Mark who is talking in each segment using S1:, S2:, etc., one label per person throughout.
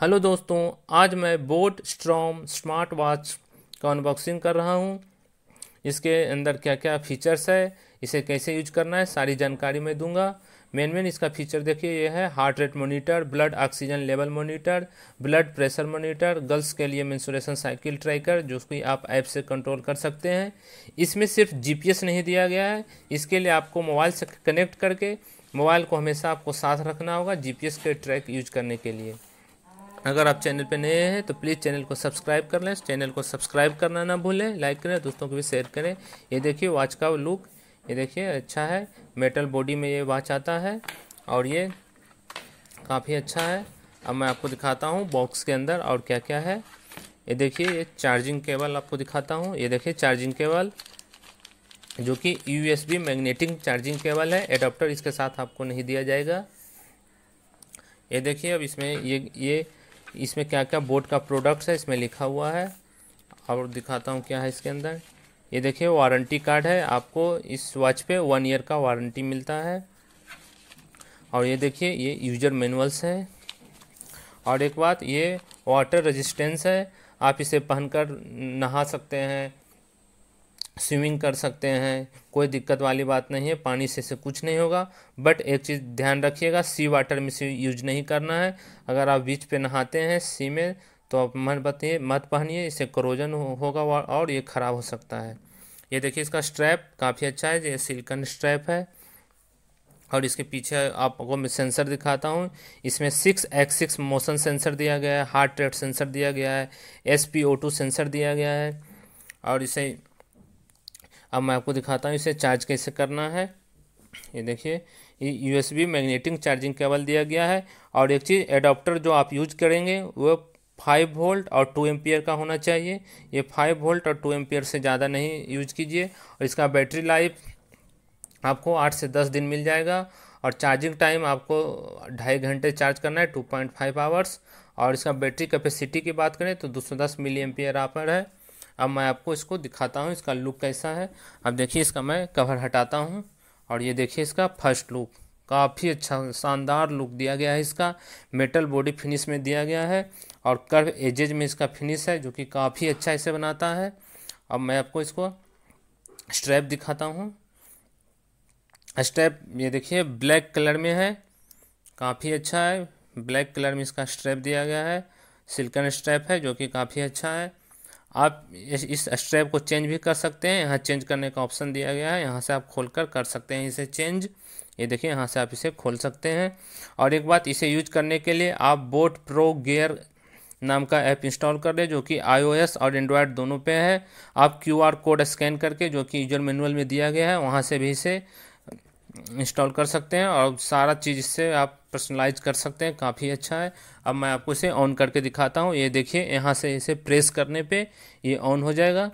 S1: hello दोस्तों आज मैं बोट स्ट्रॉम स्मार्ट वॉच का अनबॉक्सिंग कर रहा हूँ इसके अंदर क्या क्या फीचर्स है इसे कैसे यूज करना है सारी जानकारी मैं दूंगा मेन मेन इसका फीचर देखिए यह है heart rate monitor blood oxygen level monitor blood pressure monitor girls के लिए मेंसुरेशन साइकिल ट्रैकर जो कि आप ऐप से कंट्रोल कर सकते हैं इसमें सिर्फ जीपीएस नहीं दिया गया है इसके लिए आपको मोबाइल से कनेक्ट करके मोबाइल को हमेशा आपको साथ रखना होगा जीपीएस के ट्रैक यूज करने के लिए अगर आप चैनल पर नए हैं तो प्लीज़ चैनल को सब्सक्राइब कर लें चैनल को सब्सक्राइब करना ना भूलें लाइक करें दोस्तों को भी शेयर करें ये देखिए वॉच का लुक ये देखिए अच्छा है मेटल बॉडी में ये वॉच आता है और ये काफ़ी अच्छा है अब मैं आपको दिखाता हूँ बॉक्स के अंदर और क्या क्या है ये देखिए ये चार्जिंग केबल आपको दिखाता हूँ ये देखिए चार्जिंग केबल जो कि यू मैग्नेटिक चार्जिंग केबल है एडाप्टर इसके साथ आपको नहीं दिया जाएगा ये देखिए अब इसमें ये ये इसमें क्या क्या बोट का प्रोडक्ट्स है इसमें लिखा हुआ है और दिखाता हूँ क्या है इसके अंदर ये देखिए वारंटी कार्ड है आपको इस वॉच पे वन ईयर का वारंटी मिलता है और ये देखिए ये यूजर मैनुअल्स है और एक बात ये वाटर रेजिस्टेंस है आप इसे पहनकर नहा सकते हैं स्विमिंग कर सकते हैं कोई दिक्कत वाली बात नहीं है पानी से से कुछ नहीं होगा बट एक चीज़ ध्यान रखिएगा सी वाटर में से यूज नहीं करना है अगर आप बीच पे नहाते हैं सी में तो आप मत बताइए मत पहनिए इससे करोजन हो, होगा और ये ख़राब हो सकता है ये देखिए इसका स्ट्रैप काफ़ी अच्छा है ये सिल्कन स्ट्रैप है और इसके पीछे आपको मैं सेंसर दिखाता हूँ इसमें six X six motion sensor दिया गया है हार्ट रेट सेंसर दिया गया है S P O two sensor दिया गया है और इसे अब मैं आपको दिखाता हूँ इसे चार्ज कैसे करना है ये देखिए U S B magnetic charging cable दिया गया है और एक चीज़ एडाप्टर जो आप यूज करेंगे वो फाइव वोल्ट और टू एम्पियर का होना चाहिए ये फाइव वोल्ट और टू एम्पियर से ज़्यादा नहीं यूज कीजिए और इसका बैटरी लाइफ आपको आठ से दस दिन मिल जाएगा और चार्जिंग टाइम आपको ढाई घंटे चार्ज करना है टू पॉइंट फाइव आवर्स और इसका बैटरी कैपेसिटी की बात करें तो दो सौ दस मिली एम्पियर आप है अब मैं आपको इसको दिखाता हूँ इसका लुक कैसा है अब देखिए इसका मैं कवर हटाता हूँ और ये देखिए इसका फर्स्ट लुक काफ़ी अच्छा शानदार लुक दिया गया है इसका मेटल बॉडी फिनिश में दिया गया है और कर्व एजेज में इसका फिनिश है जो कि काफ़ी अच्छा इसे बनाता है अब मैं आपको इसको स्ट्रैप दिखाता हूँ स्ट्रैप ये देखिए ब्लैक कलर में है काफ़ी अच्छा है ब्लैक कलर में इसका स्ट्रैप दिया गया है सिल्कन स्ट्रैप है जो कि काफ़ी अच्छा है आप इस स्ट्रैप को चेंज भी कर सकते हैं यहाँ चेंज करने का ऑप्शन दिया गया है यहाँ से आप खोल कर कर सकते हैं इसे चेंज ये देखिए यहाँ से आप इसे खोल सकते हैं और एक बात इसे यूज करने के लिए आप बोट प्रो गेयर नाम का ऐप इंस्टॉल कर लें जो कि आईओएस और एंड्रॉयड दोनों पे है आप क्यूआर कोड स्कैन करके जो कि यूजर मैनुअल में दिया गया है वहाँ से भी इसे इंस्टॉल कर सकते हैं और सारा चीज़ इससे आप पर्सनलाइज कर सकते हैं काफ़ी अच्छा है अब मैं आपको इसे ऑन करके दिखाता हूँ ये देखिए यहाँ से इसे प्रेस करने पे ये ऑन हो जाएगा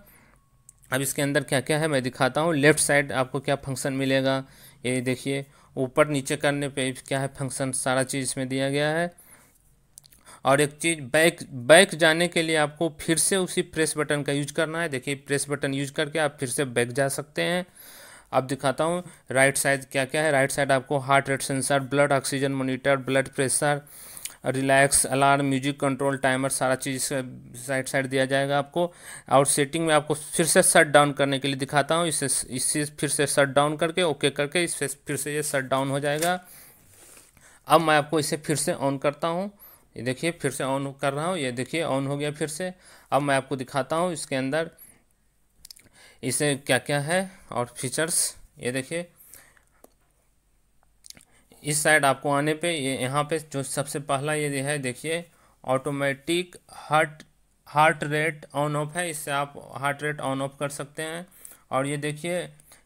S1: अब इसके अंदर क्या क्या है मैं दिखाता हूँ लेफ़्ट साइड आपको क्या फंक्शन मिलेगा ये देखिए ऊपर नीचे करने पे क्या है फंक्शन सारा चीज़ इसमें दिया गया है और एक चीज़ बैक बैक जाने के लिए आपको फिर से उसी प्रेस बटन का यूज करना है देखिए प्रेस बटन यूज करके आप फिर से बैक जा सकते हैं अब दिखाता हूँ राइट साइड क्या क्या है राइट साइड आपको heart rate sensor blood oxygen monitor blood pressure relax alarm music control timer सारा चीज़ साइड साइड दिया जाएगा आपको और सेटिंग में आपको फिर से शट डाउन करने के लिए दिखाता हूँ इससे इससे फिर से शट डाउन करके ओके करके इससे फिर से ये शट डाउन हो जाएगा अब मैं आपको इसे फिर से ऑन करता हूँ ये देखिए फिर से ऑन कर रहा हूँ ये देखिए ऑन हो गया फिर से अब मैं आपको दिखाता हूँ इसके अंदर इसे क्या क्या है और फीचर्स ये देखिए इस साइड आपको आने पे ये यहाँ पे जो सबसे पहला ये है देखिए automatic heart heart rate on off है इससे आप हार्ट रेट ऑन ऑफ कर सकते हैं और ये देखिए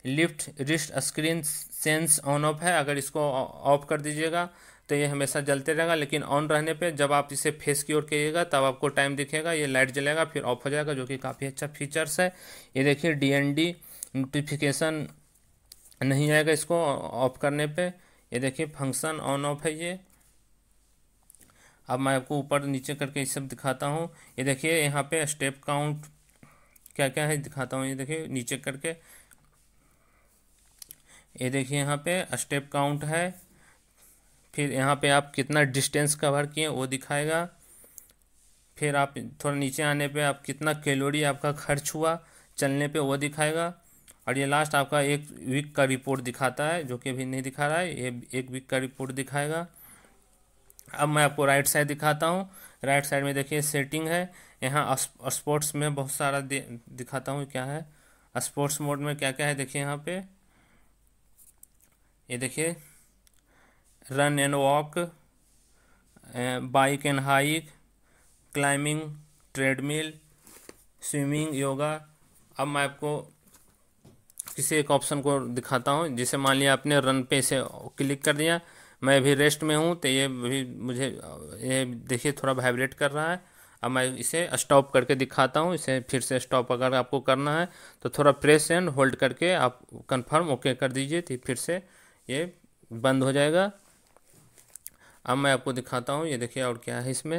S1: lift wrist screen sense on off है अगर इसको ऑफ कर दीजिएगा तो ये हमेशा जलते रहेगा लेकिन ऑन रहने पे जब आप इसे फेस की ओर करिएगा तब आपको टाइम दिखेगा ये लाइट जलेगा फिर ऑफ हो जाएगा जो कि काफ़ी अच्छा फीचर्स है ये देखिए डीएनडी नोटिफिकेशन नहीं आएगा इसको ऑफ करने पे ये देखिए फंक्शन ऑन ऑफ है ये अब मैं आपको ऊपर नीचे करके ये सब दिखाता हूँ ये देखिए यहाँ पर स्टेप काउंट क्या क्या है दिखाता हूँ ये देखिए नीचे करके ये देखिए यहाँ पे स्टेप काउंट है फिर यहाँ पे आप कितना डिस्टेंस कवर किए वो दिखाएगा फिर आप थोड़ा नीचे आने पे आप कितना कैलोरी आपका खर्च हुआ चलने पे वो दिखाएगा और ये लास्ट आपका एक वीक का रिपोर्ट दिखाता है जो कि अभी नहीं दिखा रहा है ये एक वीक का रिपोर्ट दिखाएगा अब मैं आपको राइट साइड दिखाता हूँ राइट साइड में देखिए सेटिंग है यहाँ स्पोर्ट्स में बहुत सारा दिखाता हूँ क्या है स्पोर्ट्स मोड में क्या क्या है देखिए यहाँ पे ये देखिए run and walk bike and hike climbing treadmill swimming yoga अब मैं आपको किसी एक ऑप्शन को दिखाता हूँ जिसे मान लिया आपने रन पे से क्लिक कर दिया मैं अभी रेस्ट में हूँ तो ये भी मुझे ये देखिए थोड़ा वाइब्रेट कर रहा है अब मैं इसे स्टॉप करके दिखाता हूँ इसे फिर से स्टॉप अगर आपको करना है तो थोड़ा प्रेस एंड होल्ड करके आप कंफर्म ओके कर दीजिए तो फिर से ये बंद हो जाएगा अब मैं आपको दिखाता हूँ ये देखिए और क्या है इसमें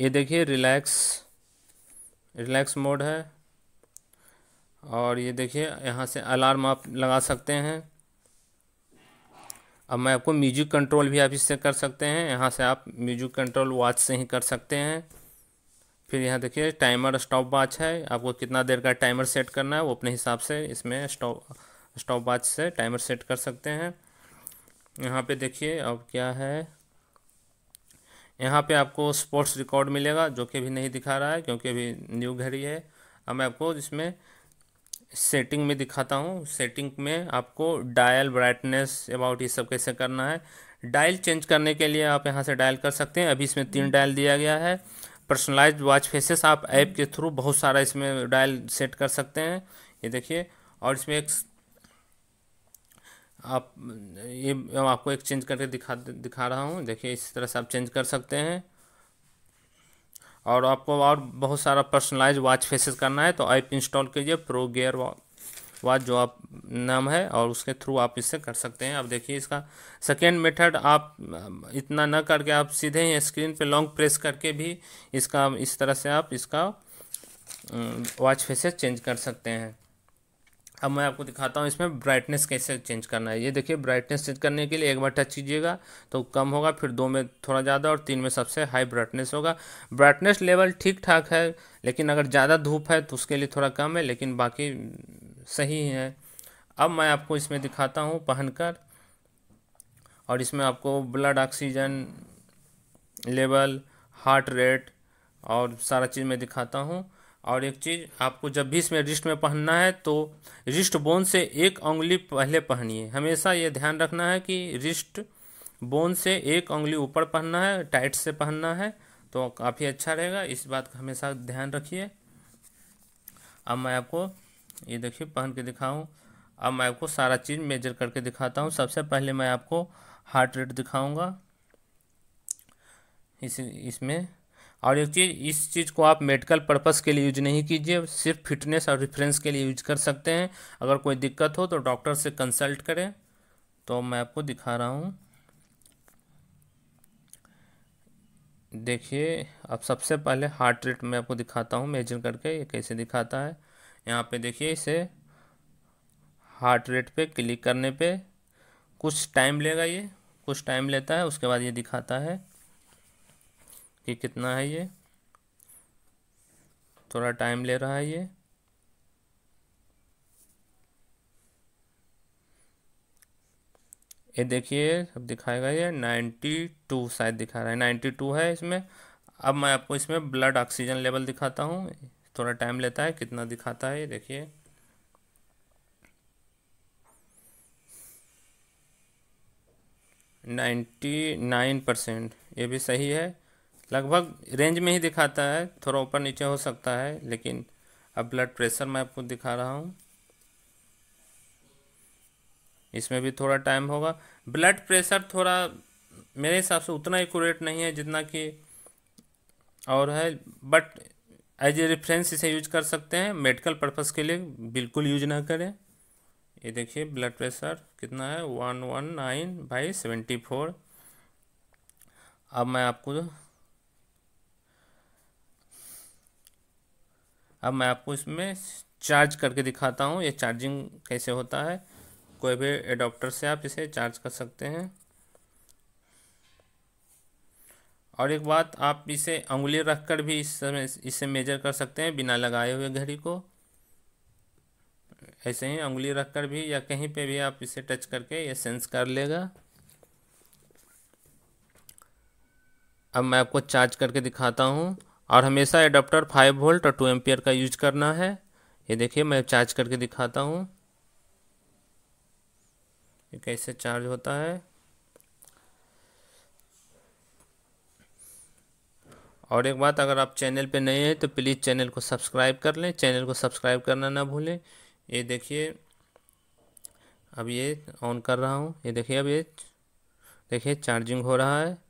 S1: ये देखिए रिलैक्स रिलैक्स मोड है और ये देखिए यहाँ से अलार्म आप लगा सकते हैं अब मैं आपको म्यूजिक कंट्रोल भी आप इससे कर सकते हैं यहाँ से आप म्यूजिक कंट्रोल वॉच से ही कर सकते हैं फिर यहाँ देखिए टाइमर स्टॉप वॉच है आपको कितना देर का टाइमर सेट करना है वो अपने हिसाब से इसमें स्टॉप स्टॉप वॉच से टाइमर सेट कर सकते हैं यहाँ पे देखिए अब क्या है यहाँ पे आपको स्पोर्ट्स रिकॉर्ड मिलेगा जो कि अभी नहीं दिखा रहा है क्योंकि अभी न्यू घड़ी है अब मैं आपको इसमें सेटिंग में दिखाता हूँ सेटिंग में आपको डायल ब्राइटनेस अबाउट ये सब कैसे करना है डायल चेंज करने के लिए आप यहाँ से डायल कर सकते हैं अभी इसमें तीन डायल दिया गया है पर्सनलाइज वॉच फेसेस आप ऐप के थ्रू बहुत सारा इसमें डायल सेट कर सकते हैं ये देखिए और इसमें एक आप ये आपको एक चेंज करके दिखा दिखा रहा हूँ देखिए इस तरह से आप चेंज कर सकते हैं और आपको और बहुत सारा पर्सनलाइज वॉच फेसेस करना है तो ऐप इंस्टॉल कीजिए प्रो गेयर वॉच जो आप नाम है और उसके थ्रू आप इससे कर सकते हैं अब देखिए इसका सेकेंड मेथड आप इतना ना करके आप सीधे ही स्क्रीन पे लॉन्ग प्रेस करके भी इसका इस तरह से आप इसका वॉच फेसेस चेंज कर सकते हैं अब मैं आपको दिखाता हूँ इसमें ब्राइटनेस कैसे चेंज करना है ये देखिए ब्राइटनेस चेंज करने के लिए एक बार टच कीजिएगा तो कम होगा फिर दो में थोड़ा ज़्यादा और तीन में सबसे हाई ब्राइटनेस होगा ब्राइटनेस लेवल ठीक ठाक है लेकिन अगर ज़्यादा धूप है तो उसके लिए थोड़ा कम है लेकिन बाकी सही है अब मैं आपको इसमें दिखाता हूँ पहनकर और इसमें आपको blood oxygen level heart rate और सारा चीज़ मैं दिखाता हूँ और एक चीज़ आपको जब भी इसमें रिस्ट में पहनना है तो रिस्ट बोन से एक उंगली पहले पहनिए हमेशा ये ध्यान रखना है कि रिस्ट बोन से एक उंगली ऊपर पहनना है टाइट से पहनना है तो काफ़ी अच्छा रहेगा इस बात का हमेशा ध्यान रखिए अब मैं आपको ये देखिए पहन के दिखाऊँ अब मैं आपको सारा चीज़ मेजर करके दिखाता हूँ सबसे पहले मैं आपको हार्ट रेट दिखाऊंगा इस इसमें और एक चीज़ इस चीज़ को आप मेडिकल पर्पस के लिए यूज नहीं कीजिए सिर्फ फिटनेस और रिफरेंस के लिए यूज कर सकते हैं अगर कोई दिक्कत हो तो डॉक्टर से कंसल्ट करें तो मैं आपको दिखा रहा हूँ देखिए अब सबसे पहले हार्ट रेट मैं आपको दिखाता हूँ मेजर करके ये कैसे दिखाता है यहाँ पे देखिए इसे हार्ट रेट पे क्लिक करने पे कुछ टाइम लेगा ये कुछ टाइम लेता है उसके बाद ये दिखाता है कि कितना है ये थोड़ा टाइम ले रहा है ये ये देखिए अब दिखाएगा ये नाइन्टी टू शायद दिखा रहा है नाइन्टी टू है इसमें अब मैं आपको इसमें ब्लड ऑक्सीजन लेवल दिखाता हूँ थोड़ा टाइम लेता है कितना दिखाता है ये देखिए नाइन्टी नाइन परसेंट ये भी सही है लगभग रेंज में ही दिखाता है थोड़ा ऊपर नीचे हो सकता है लेकिन अब ब्लड प्रेशर मैं आपको दिखा रहा हूँ इसमें भी थोड़ा टाइम होगा ब्लड प्रेशर थोड़ा मेरे हिसाब से उतना एकट नहीं है जितना कि और है बट एज ए रेफरेंस इसे यूज कर सकते हैं मेडिकल पर्पस के लिए बिल्कुल यूज ना करें ये देखिए ब्लड प्रेशर कितना है one one nine by seventy four अब मैं आपको अब मैं आपको इसमें चार्ज करके दिखाता हूँ ये चार्जिंग कैसे होता है कोई भी एडोप्टर से आप इसे चार्ज कर सकते हैं और एक बात आप इसे उंगली रख कर भी इस समय इसे मेजर कर सकते हैं बिना लगाए हुए घड़ी को ऐसे ही उंगली रख कर भी या कहीं पे भी आप इसे टच करके ये सेंस कर लेगा अब मैं आपको चार्ज करके दिखाता हूँ और हमेशा एडाप्टर फाइव वोल्ट और टू एम्पियर का यूज करना है ये देखिए मैं चार्ज करके दिखाता हूँ ये कैसे चार्ज होता है और एक बात अगर आप चैनल पे नए हैं तो प्लीज़ चैनल को सब्सक्राइब कर लें चैनल को सब्सक्राइब करना ना भूलें ये देखिए अब ये ऑन कर रहा हूँ ये देखिए अब ये देखिए चार्जिंग हो रहा है